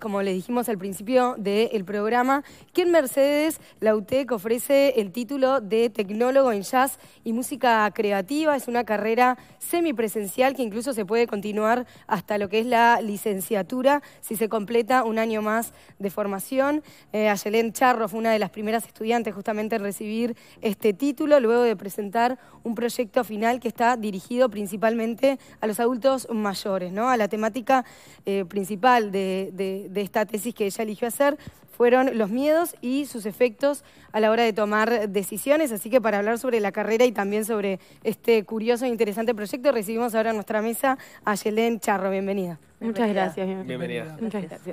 Como les dijimos al principio del programa, que en Mercedes la UTEC ofrece el título de tecnólogo en jazz y música creativa. Es una carrera semipresencial que incluso se puede continuar hasta lo que es la licenciatura si se completa un año más de formación. Eh, Ayelén Charro fue una de las primeras estudiantes justamente en recibir este título luego de presentar un proyecto final que está dirigido principalmente a los adultos mayores, ¿no? a la temática eh, principal de de, esta tesis que ella eligió hacer fueron los miedos y sus efectos a la hora de tomar decisiones. Así que para hablar sobre la carrera y también sobre este curioso e interesante proyecto, recibimos ahora en nuestra mesa a Yelén Charro. Bienvenida. Muchas gracias. Bienvenida.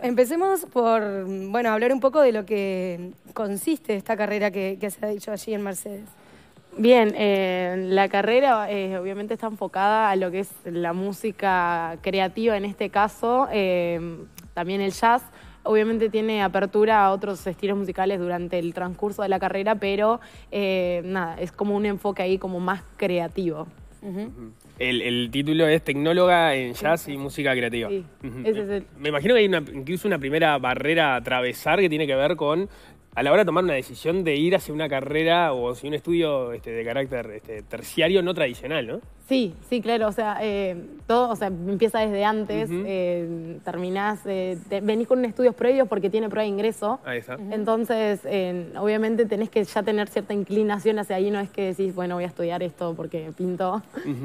Empecemos por, bueno, hablar un poco de lo que consiste esta carrera que, se ha dicho allí en Mercedes. Bien, eh, la carrera eh, obviamente está enfocada a lo que es la música creativa en este caso. Eh, también el jazz. Obviamente tiene apertura a otros estilos musicales durante el transcurso de la carrera, pero eh, nada, es como un enfoque ahí como más creativo. el, título es Tecnóloga en Jazz y Música Creativa. Me imagino que hay una, incluso una primera barrera a atravesar que tiene que ver con a la hora de tomar una decisión de ir hacia una carrera o hacia un estudio este, de carácter este, terciario no tradicional, ¿no? Sí, sí, claro. O sea, eh, o sea, empieza desde antes, eh, terminás, eh, venís con estudios previos porque tiene prueba de ingreso. Ahí está. Entonces, obviamente tenés que ya tener cierta inclinación hacia ahí, no es que decís, bueno, voy a estudiar esto porque pinto.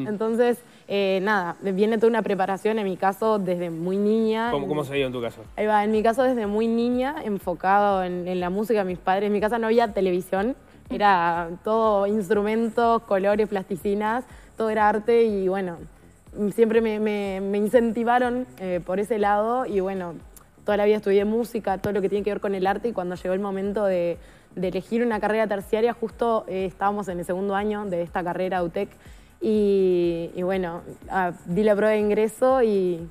Entonces, eh, nada, viene toda una preparación, en mi caso, desde muy niña. ¿Cómo, se cómo se en tu caso? en mi caso, desde muy niña, enfocado en, la música mis padres. En mi casa no había televisión, era todo instrumentos, colores, plasticinas, todo era arte y bueno siempre me, me, incentivaron eh, por ese lado y bueno, toda la vida estudié música, todo lo que tiene que ver con el arte y cuando llegó el momento de, elegir una carrera terciaria, justo eh, estábamos en el segundo año de esta carrera UTEC y, bueno, di la prueba de ingreso y,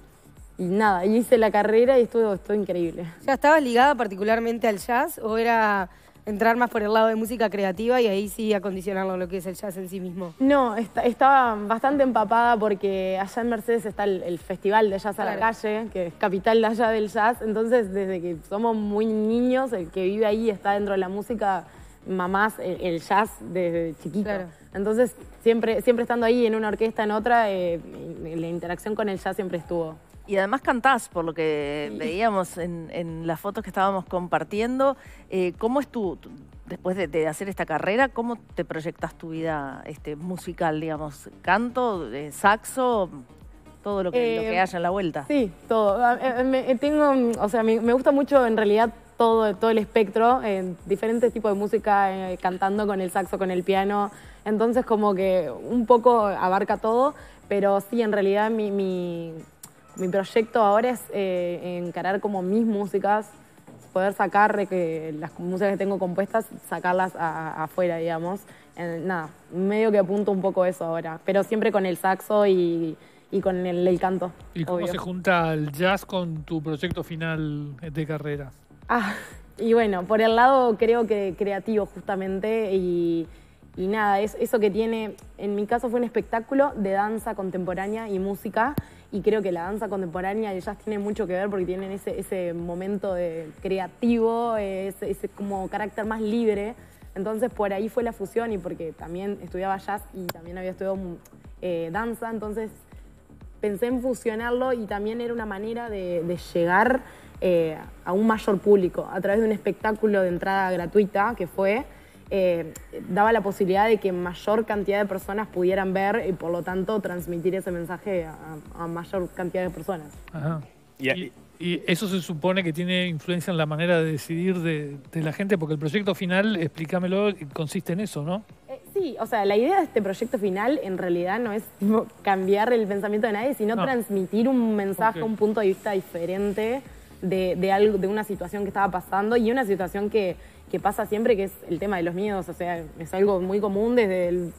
y nada, hice la carrera y estuvo, estuvo increíble. ¿Ya estabas ligada particularmente al jazz o era entrar más por el lado de música creativa y ahí sí acondicionarlo lo que es el jazz en sí mismo. No, estaba bastante empapada porque allá en Mercedes está el, Festival de Jazz a la Calle, que es capital de allá del jazz, entonces desde que somos muy niños, el que vive ahí está dentro de la música mamás el, jazz desde chiquito. Entonces, siempre, siempre estando ahí en una orquesta, en otra, eh, la interacción con el jazz siempre estuvo. Y además cantás, por lo que veíamos en, las fotos que estábamos compartiendo. Eh, ¿Cómo es tu, después de, hacer esta carrera, cómo te proyectas tu vida este, musical, digamos? ¿Canto, eh, saxo, todo lo que, haya en la vuelta? Sí, todo. Ah, me, tengo, o sea, me gusta mucho en realidad todo, todo el espectro, en diferentes tipos de música, eh, cantando con el saxo, con el piano. Entonces como que un poco abarca todo, pero sí, en realidad mi, mi, proyecto ahora es eh, encarar como mis músicas, poder sacar eh, que las músicas que tengo compuestas, sacarlas afuera, digamos. nada, medio que apunto un poco eso ahora, pero siempre con el saxo y, y con el, canto. ¿Y cómo se junta el jazz con tu proyecto final de carrera? Ah, y bueno, por el lado creo que creativo justamente y, nada, es, eso que tiene, en mi caso fue un espectáculo de danza contemporánea y música y creo que la danza contemporánea y jazz tiene mucho que ver porque tienen ese, momento de creativo, ese, como carácter más libre. Entonces por ahí fue la fusión y porque también estudiaba jazz y también había estudiado eh, danza, entonces pensé en fusionarlo y también era una manera de llegar eh, a un mayor público a través de un espectáculo de entrada gratuita que fue. Eh, daba la posibilidad de que mayor cantidad de personas pudieran ver y por lo tanto transmitir ese mensaje a, mayor cantidad de personas. Y, eso se supone que tiene influencia en la manera de decidir de, la gente, porque el proyecto final, explícamelo, consiste en eso, ¿no? Eh, sí, o sea, la idea de este proyecto final en realidad no es cambiar el pensamiento de nadie, sino transmitir un mensaje, un punto de vista diferente de, algo, de una situación que estaba pasando y una situación que, pasa siempre, que es el tema de los miedos, o sea, es algo muy común desde,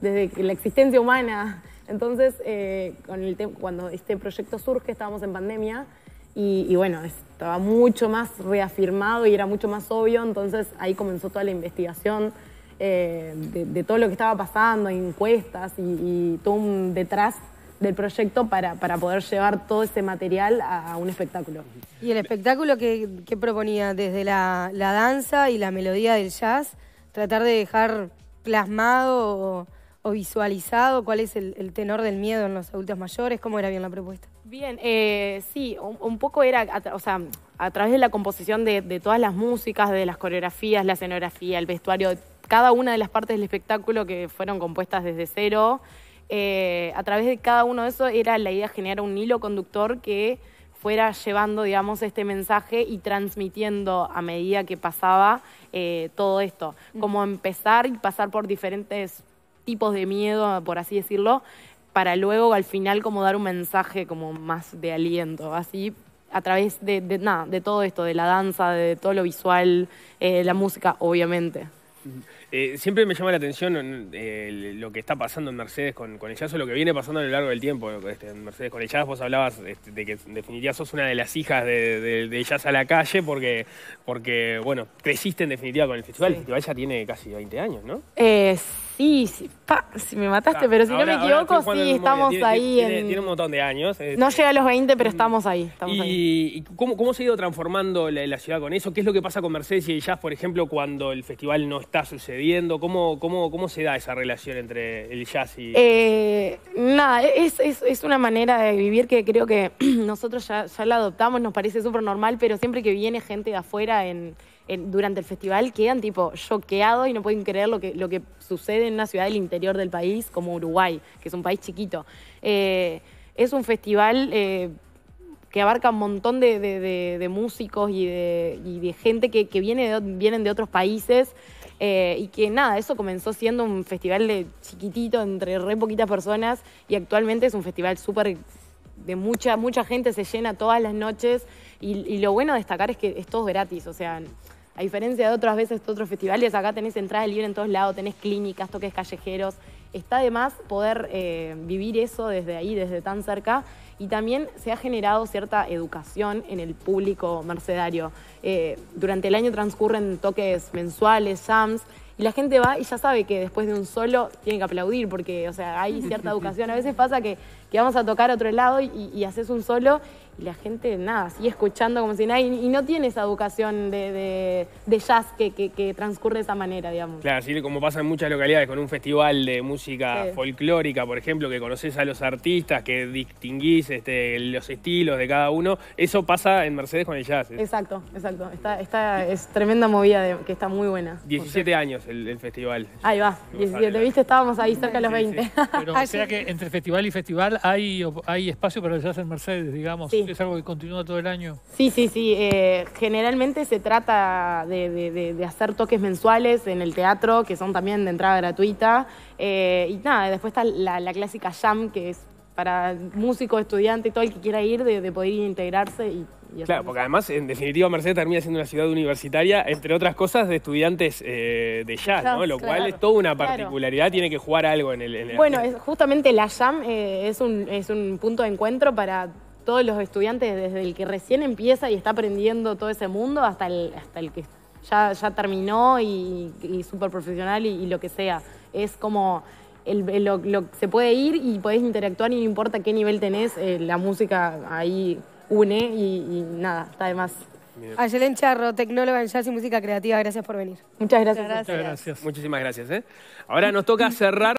desde la existencia humana. Entonces, eh, con el cuando este proyecto surge, estábamos en pandemia y, bueno, estaba mucho más reafirmado y era mucho más obvio, entonces ahí comenzó toda la investigación eh, de, todo lo que estaba pasando, encuestas y, y todo detrás del proyecto para, para poder llevar todo ese material a, un espectáculo. ¿Y el espectáculo que, proponía desde la, danza y la melodía del jazz? Tratar de dejar plasmado o, visualizado cuál es el, tenor del miedo en los adultos mayores, cómo era bien la propuesta. Bien, eh, sí, un, poco era, o sea, a través de la composición de, de todas las músicas, de las coreografías, la escenografía, el vestuario, cada una de las partes del espectáculo que fueron compuestas desde cero. Eh, a través de cada uno de eso era la idea generar un hilo conductor que fuera llevando, digamos, este mensaje y transmitiendo a medida que pasaba eh, todo esto. Como empezar y pasar por diferentes tipos de miedo, por así decirlo, para luego al final como dar un mensaje como más de aliento, así a través de, nada, de todo esto, de la danza, de todo lo visual, eh, la música, obviamente. Eh, siempre me llama la atención eh, lo que está pasando en Mercedes con, con lo que viene pasando a lo largo del tiempo. Este, en Mercedes con el vos hablabas este, de que en definitiva sos una de las hijas de, de, a la calle porque, porque, bueno, creciste en definitiva con el festival. El festival ya tiene casi 20 años, ¿no? Eh, sí, sí. Si me mataste, pero si no me equivoco, sí, estamos ahí. Tiene, un montón de años. No llega a los 20, pero mm. estamos ahí. ¿Y, cómo, se ha ido transformando la, ciudad con eso? ¿Qué es lo que pasa con Mercedes y el Jazz, por ejemplo, cuando el festival no está sucediendo? ¿Cómo, cómo, cómo se da esa relación entre el Jazz y...? Eh, nada, es, es, una manera de vivir que creo que nosotros ya, la adoptamos, nos parece súper normal, pero siempre que viene gente de afuera en durante el festival quedan tipo choqueados y no pueden creer lo que, lo que sucede en una ciudad del interior del país como Uruguay, que es un país chiquito. Eh, es un festival eh, que abarca un montón de, músicos y de, gente que, viene vienen de otros países. Eh, y que nada, eso comenzó siendo un festival de chiquitito entre re poquitas personas y actualmente es un festival súper de mucha, mucha gente, se llena todas las noches y, lo bueno de destacar es que es todo gratis, o sea, a diferencia de otras veces, de otros festivales, acá tenés entrada libre en todos lados, tenés clínicas, toques callejeros, está de más poder eh, vivir eso desde ahí, desde tan cerca. Y también se ha generado cierta educación en el público mercedario. Eh, durante el año transcurren toques mensuales, jams, y la gente va y ya sabe que después de un solo tiene que aplaudir, porque, o sea, hay cierta educación. A veces pasa que que vamos a tocar otro lado y, haces un solo y la gente, nada, sigue escuchando como si nada, y, no tiene esa educación de, jazz que, transcurre de esa manera, digamos. Claro, así como pasa en muchas localidades, con un festival de música folclórica, por ejemplo, que conoces a los artistas, que distinguís este, los estilos de cada uno, eso pasa en Mercedes con el jazz. Exacto, exacto. es tremenda movida que está muy buena. 17 años el, festival. Ahí va, 17, viste, estábamos ahí cerca de los 20. Pero, o sea que entre festival y festival hay, hay espacio para el jazz en Mercedes, digamos. ¿Es algo que continúa todo el año? Sí, sí, sí. Eh, generalmente se trata de, hacer toques mensuales en el teatro, que son también de entrada gratuita. Eh, y nada, después está la, clásica jam, que es para músico estudiante y todo el que quiera ir, de, de poder integrarse y claro, porque además, en definitiva, Mercedes termina siendo una ciudad universitaria, entre otras cosas, de estudiantes eh, de jazz, ¿no? Lo cual es toda una particularidad, tiene que jugar algo en el... bueno, es, justamente la JAM eh, es, un, es un punto de encuentro para todos los estudiantes, desde el que recién empieza y está aprendiendo todo ese mundo hasta el, hasta el que ya, ya terminó y, y súper profesional y, lo que sea. Es como... lo, lo, se puede ir y podés interactuar y no importa qué nivel tenés, eh, la música ahí une y, nada, está de más. Ayelen Charro, tecnóloga en jazz y música creativa, gracias por venir. Muchas gracias. Muchas gracias. Muchísimas gracias. ¿eh? Ahora nos toca cerrar.